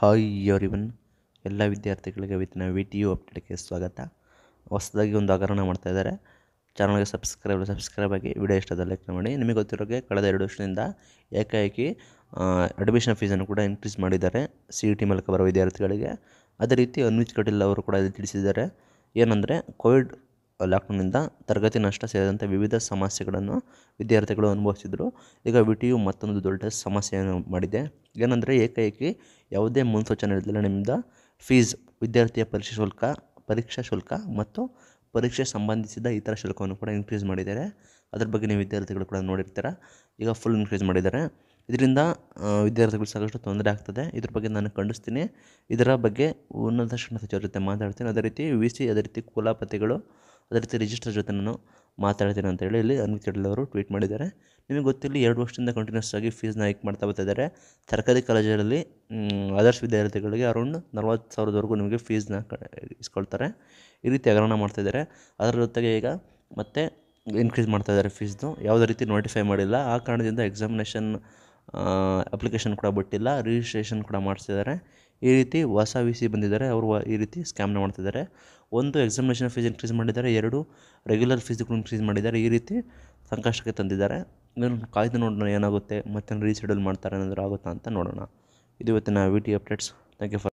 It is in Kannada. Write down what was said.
ಹಾಯ್ ಯೋರಿವನ್ ಎಲ್ಲ ವಿದ್ಯಾರ್ಥಿಗಳಿಗೆ ಇವತ್ತಿನ ವಿಡಿಯೋ ಅಪ್ಡೇಟ್ಗೆ ಸ್ವಾಗತ ಹೊಸದಾಗಿ ಒಂದು ಹಗರಣ ಮಾಡ್ತಾ ಇದ್ದಾರೆ ಚಾನಲ್ಗೆ ಸಬ್ಸ್ಕ್ರೈಬ್ ಸಬ್ಸ್ಕ್ರೈಬ್ ಆಗಿ ವಿಡಿಯೋ ಇಷ್ಟದ ಲೈಕ್ ಮಾಡಿ ನಿಮಗೆ ಗೊತ್ತಿರೋಗೆ ಕಳೆದ ಎರಡು ವರ್ಷದಿಂದ ಏಕಾಏಕಿ ಅಡ್ಮಿಷನ್ ಫೀಸನ್ನು ಕೂಡ ಇನ್ಕ್ರೀಸ್ ಮಾಡಿದ್ದಾರೆ ಸಿ ಇ ಟಿ ಮೂಲಕ ಬರುವ ವಿದ್ಯಾರ್ಥಿಗಳಿಗೆ ಅದೇ ರೀತಿ ಅನ್ವಿಚ್ ಕಟೀಲ್ ಅವರು ಕೂಡ ತಿಳಿಸಿದ್ದಾರೆ ಏನಂದರೆ ಕೋವಿಡ್ ಲಾಕ್ಡೌನ್ನಿಂದ ತರಗತಿ ನಷ್ಟ ಸೇರಿದಂತೆ ವಿವಿಧ ಸಮಸ್ಯೆಗಳನ್ನು ವಿದ್ಯಾರ್ಥಿಗಳು ಅನುಭವಿಸಿದರು ಈಗ ವಿ ಟಿ ಯು ಮತ್ತೊಂದು ದೊಡ್ಡ ಸಮಸ್ಯೆಯನ್ನು ಮಾಡಿದೆ ಏನಂದರೆ ಏಕೈಕಿ ಯಾವುದೇ ಮುನ್ಸೂಚನೆ ಇರಲಿಲ್ಲ ನಿಮ್ಮಿಂದ ಫೀಸ್ ವಿದ್ಯಾರ್ಥಿಯ ಪರೀಕ್ಷೆ ಶುಲ್ಕ ಪರೀಕ್ಷಾ ಶುಲ್ಕ ಮತ್ತು ಪರೀಕ್ಷೆ ಸಂಬಂಧಿಸಿದ ಇತರ ಶುಲ್ಕವನ್ನು ಕೂಡ ಇನ್ಕ್ರೀಸ್ ಮಾಡಿದ್ದಾರೆ ಅದ್ರ ಬಗ್ಗೆ ನೀವು ವಿದ್ಯಾರ್ಥಿಗಳು ಕೂಡ ನೋಡಿರ್ತೀರ ಈಗ ಫುಲ್ ಇನ್ಕ್ರೀಸ್ ಮಾಡಿದ್ದಾರೆ ಇದರಿಂದ ವಿದ್ಯಾರ್ಥಿಗಳು ಸಾಕಷ್ಟು ತೊಂದರೆ ಆಗ್ತದೆ ಇದ್ರ ಬಗ್ಗೆ ನಾನು ಖಂಡಿಸ್ತೀನಿ ಇದರ ಬಗ್ಗೆ ಉನ್ನತ ಶಿಕ್ಷಣ ಸಚಿವರ ಜೊತೆ ಮಾತಾಡ್ತೀನಿ ಅದೇ ರೀತಿ ವಿ ಸಿ ಅದೇ ರೀತಿ ಕುಲಾಪತಿಗಳು ಅದೇ ರೀತಿ ರಿಜಿಸ್ಟರ್ ಜೊತೆ ನಾನು ಮಾತಾಡ್ತೀನಿ ಅಂತ ಹೇಳಿ ಇಲ್ಲಿ ಅನ್ವಿತ್ ಅವರು ಟ್ವೀಟ್ ಮಾಡಿದ್ದಾರೆ ನಿಮಗೆ ಗೊತ್ತಿಲ್ಲ ಎರಡು ವರ್ಷದಿಂದ ಕಂಟಿನ್ಯೂಸ್ ಆಗಿ ಫೀಸ್ನ ಹೈಕ್ ಮಾಡ್ತಾ ಬರ್ತಿದ್ದಾರೆ ಸರ್ಕಾರಿ ಕಾಲೇಜಲ್ಲಿ ಆದರ್ಶ ವಿದ್ಯಾರ್ಥಿಗಳಿಗೆ ಅರೌಂಡ್ ನಲ್ವತ್ತು ಸಾವಿರದವರೆಗೂ ನಿಮಗೆ ಫೀಸ್ನ ಇಸ್ಕೊಳ್ತಾರೆ ಈ ರೀತಿ ಹಗರಣ ಇದ್ದಾರೆ ಅದರ ಜೊತೆಗೆ ಈಗ ಮತ್ತೆ ಇನ್ಕ್ರೀಸ್ ಮಾಡ್ತಾ ಇದ್ದಾರೆ ಫೀಸ್ದು ಯಾವುದೇ ರೀತಿ ನೋಟಿಫೈ ಮಾಡಿಲ್ಲ ಆ ಕಾರಣದಿಂದ ಎಕ್ಸಾಮಿನೇಷನ್ ಅಪ್ಲಿಕೇಶನ್ ಕೂಡ ಬಿಟ್ಟಿಲ್ಲ ರಿಜಿಸ್ಟ್ರೇಷನ್ ಕೂಡ ಮಾಡಿಸಿದ್ದಾರೆ ಈ ರೀತಿ ಹೊಸ ವಿ ಸಿ ಬಂದಿದ್ದಾರೆ ಅವರು ಈ ರೀತಿ ಸ್ಕ್ಯಾಮ್ನ ಮಾಡ್ತಿದ್ದಾರೆ ಒಂದು ಎಕ್ಸಾಮಿನೇಷನ್ ಫೀಸ್ ಇನ್ಕ್ರೀಸ್ ಮಾಡಿದ್ದಾರೆ ಎರಡು ರೆಗ್ಯುಲರ್ ಫೀಸ್ ಇನ್ಕ್ರೀಸ್ ಮಾಡಿದ್ದಾರೆ ಈ ರೀತಿ ಸಂಕಷ್ಟಕ್ಕೆ ತಂದಿದ್ದಾರೆ ಇನ್ನು ಕಾಯ್ದು ನೋಡೋಣ ಏನಾಗುತ್ತೆ ಮತ್ತೆ ರೀಶೆಡ್ಯೂಲ್ ಮಾಡ್ತಾರೆ ಏನಾದರೂ ಆಗುತ್ತಾ ಅಂತ ನೋಡೋಣ ಇದು ಇವತ್ತಿನ V T updates thank you for